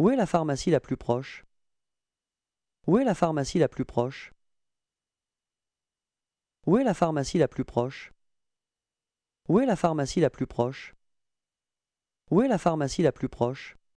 Où est la pharmacie la plus proche Où est la pharmacie la plus proche Où est la pharmacie la plus proche Où est la pharmacie la plus proche Où est la pharmacie la plus proche